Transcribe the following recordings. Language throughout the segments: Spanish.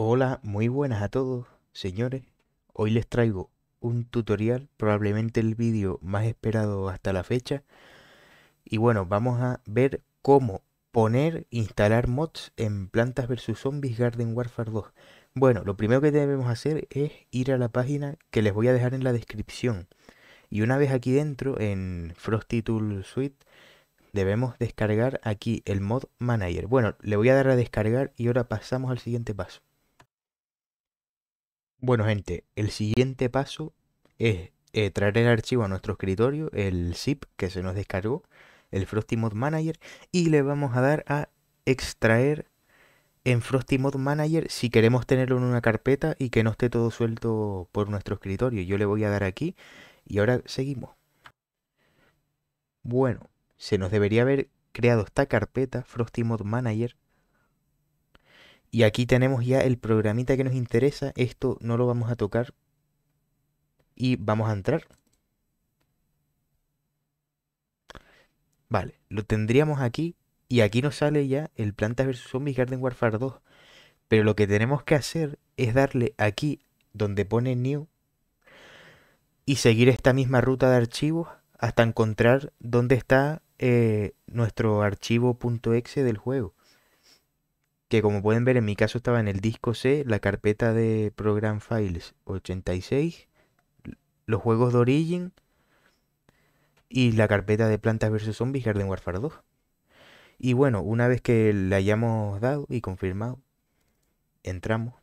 Hola, muy buenas a todos, señores. Hoy les traigo un tutorial, probablemente el vídeo más esperado hasta la fecha. Y bueno, vamos a ver cómo poner, instalar mods en Plantas vs Zombies Garden Warfare 2. Bueno, lo primero que debemos hacer es ir a la página que les voy a dejar en la descripción. Y una vez aquí dentro, en Frosty Tool Suite, debemos descargar aquí el mod manager. Bueno, le voy a dar a descargar y ahora pasamos al siguiente paso. Bueno, gente, el siguiente paso es eh, traer el archivo a nuestro escritorio, el zip que se nos descargó, el Frosty Mod Manager, y le vamos a dar a extraer en Frosty Mod Manager si queremos tenerlo en una carpeta y que no esté todo suelto por nuestro escritorio. Yo le voy a dar aquí y ahora seguimos. Bueno, se nos debería haber creado esta carpeta Frosty Mod Manager y aquí tenemos ya el programita que nos interesa. Esto no lo vamos a tocar. Y vamos a entrar. Vale, lo tendríamos aquí. Y aquí nos sale ya el Plantas vs. Zombies Garden Warfare 2. Pero lo que tenemos que hacer es darle aquí donde pone New. Y seguir esta misma ruta de archivos hasta encontrar dónde está eh, nuestro archivo .exe del juego que como pueden ver en mi caso estaba en el disco C, la carpeta de Program Files 86, los juegos de Origin y la carpeta de Plantas vs Zombies Garden Warfare 2. Y bueno, una vez que la hayamos dado y confirmado, entramos.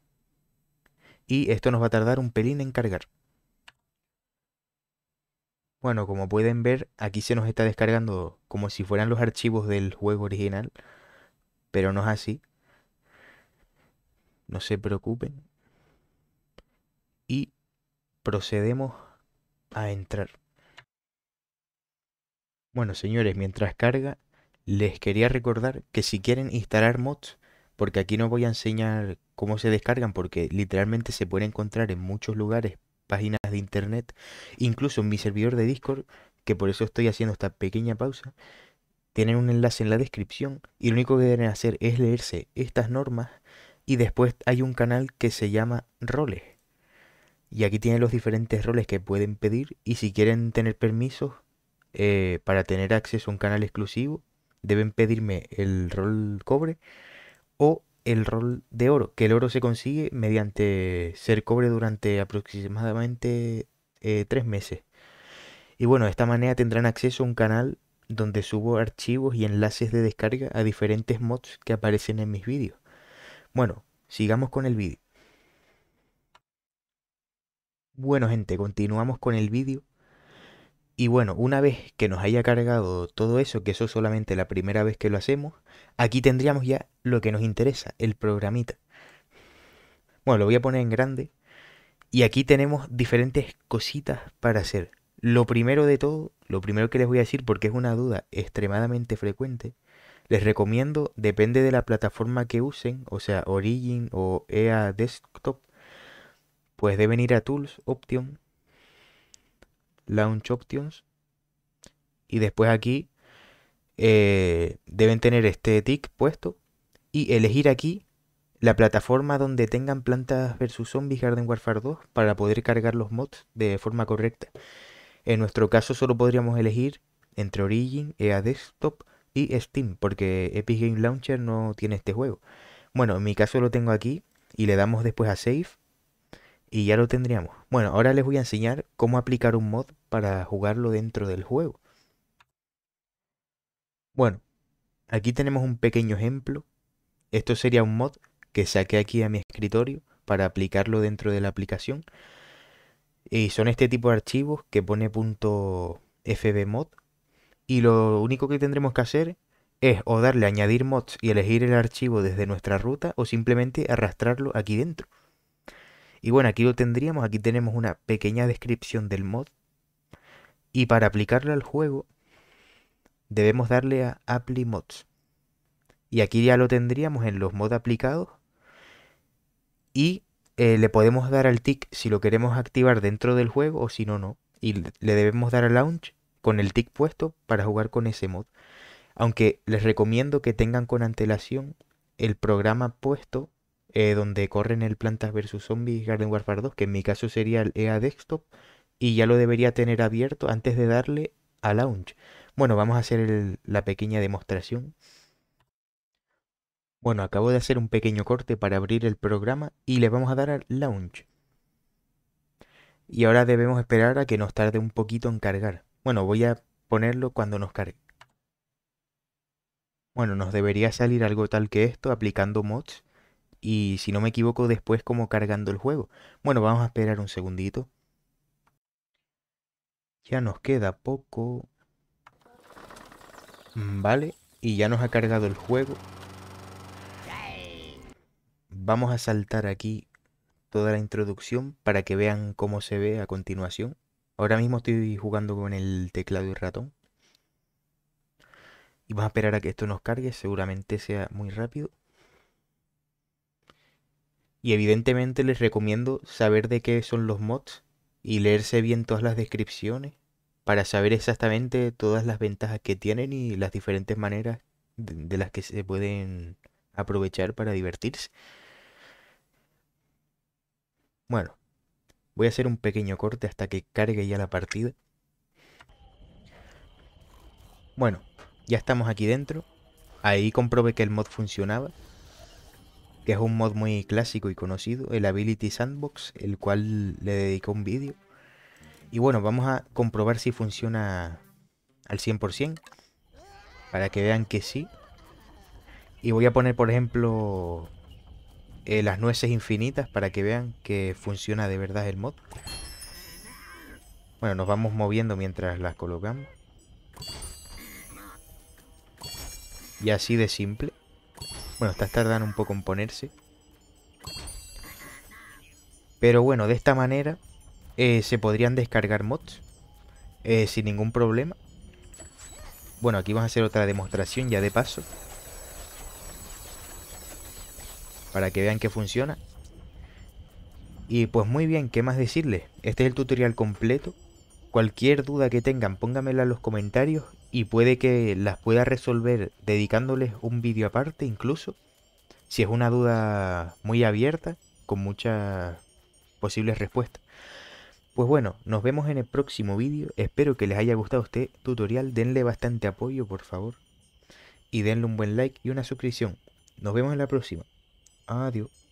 Y esto nos va a tardar un pelín en cargar. Bueno, como pueden ver, aquí se nos está descargando como si fueran los archivos del juego original, pero no es así no se preocupen. Y procedemos a entrar. Bueno, señores, mientras carga, les quería recordar que si quieren instalar mods, porque aquí no voy a enseñar cómo se descargan, porque literalmente se puede encontrar en muchos lugares, páginas de internet, incluso en mi servidor de Discord, que por eso estoy haciendo esta pequeña pausa, tienen un enlace en la descripción y lo único que deben hacer es leerse estas normas y después hay un canal que se llama roles. Y aquí tienen los diferentes roles que pueden pedir. Y si quieren tener permisos eh, para tener acceso a un canal exclusivo, deben pedirme el rol cobre o el rol de oro. Que el oro se consigue mediante ser cobre durante aproximadamente eh, tres meses. Y bueno, de esta manera tendrán acceso a un canal donde subo archivos y enlaces de descarga a diferentes mods que aparecen en mis vídeos. Bueno, sigamos con el vídeo. Bueno gente, continuamos con el vídeo. Y bueno, una vez que nos haya cargado todo eso, que eso es solamente la primera vez que lo hacemos, aquí tendríamos ya lo que nos interesa, el programita. Bueno, lo voy a poner en grande. Y aquí tenemos diferentes cositas para hacer. Lo primero de todo, lo primero que les voy a decir, porque es una duda extremadamente frecuente, les recomiendo, depende de la plataforma que usen, o sea, Origin o EA Desktop, pues deben ir a Tools, Option, Launch Options, y después aquí eh, deben tener este tick puesto y elegir aquí la plataforma donde tengan Plantas versus Zombies Garden Warfare 2 para poder cargar los mods de forma correcta. En nuestro caso solo podríamos elegir entre Origin, EA Desktop y Steam, porque Epic Game Launcher no tiene este juego. Bueno, en mi caso lo tengo aquí y le damos después a Save y ya lo tendríamos. Bueno, ahora les voy a enseñar cómo aplicar un mod para jugarlo dentro del juego. Bueno, aquí tenemos un pequeño ejemplo. Esto sería un mod que saqué aquí a mi escritorio para aplicarlo dentro de la aplicación. Y son este tipo de archivos que pone .fbmod y lo único que tendremos que hacer es o darle a añadir mods y elegir el archivo desde nuestra ruta o simplemente arrastrarlo aquí dentro. Y bueno, aquí lo tendríamos, aquí tenemos una pequeña descripción del mod. Y para aplicarlo al juego debemos darle a Apply Mods. Y aquí ya lo tendríamos en los mods aplicados. Y eh, le podemos dar al tick si lo queremos activar dentro del juego o si no, no. Y le debemos dar a Launch con el tick puesto para jugar con ese mod. Aunque les recomiendo que tengan con antelación el programa puesto eh, donde corren el Plantas vs Zombies Garden Warfare 2, que en mi caso sería el EA Desktop, y ya lo debería tener abierto antes de darle a Launch. Bueno, vamos a hacer la pequeña demostración. Bueno, acabo de hacer un pequeño corte para abrir el programa y le vamos a dar al Launch. Y ahora debemos esperar a que nos tarde un poquito en cargar. Bueno, voy a ponerlo cuando nos cargue. Bueno, nos debería salir algo tal que esto aplicando mods y si no me equivoco después como cargando el juego. Bueno, vamos a esperar un segundito. Ya nos queda poco. Mm, vale, y ya nos ha cargado el juego. Vamos a saltar aquí toda la introducción para que vean cómo se ve a continuación. Ahora mismo estoy jugando con el teclado y ratón. Y vamos a esperar a que esto nos cargue, seguramente sea muy rápido. Y evidentemente les recomiendo saber de qué son los mods y leerse bien todas las descripciones para saber exactamente todas las ventajas que tienen y las diferentes maneras de, las que se pueden aprovechar para divertirse. Bueno, Voy a hacer un pequeño corte hasta que cargue ya la partida. Bueno, ya estamos aquí dentro. Ahí comprobé que el mod funcionaba. Que es un mod muy clásico y conocido, el Ability Sandbox, el cual le dedicó un vídeo. Y bueno, vamos a comprobar si funciona al 100%. Para que vean que sí. Y voy a poner, por ejemplo, eh, las nueces infinitas para que vean que funciona de verdad el mod. Bueno, nos vamos moviendo mientras las colocamos. Y así de simple. Bueno, estas tardan un poco en ponerse. Pero bueno, de esta manera eh, se podrían descargar mods eh, sin ningún problema. Bueno, aquí vamos a hacer otra demostración ya de paso para que vean que funciona. Y pues muy bien, ¿qué más decirles? Este es el tutorial completo. Cualquier duda que tengan, póngamela en los comentarios y puede que las pueda resolver dedicándoles un vídeo aparte incluso. Si es una duda muy abierta, con muchas posibles respuestas. Pues bueno, nos vemos en el próximo vídeo. Espero que les haya gustado este tutorial. Denle bastante apoyo, por favor. Y denle un buen like y una suscripción. Nos vemos en la próxima. Adiós.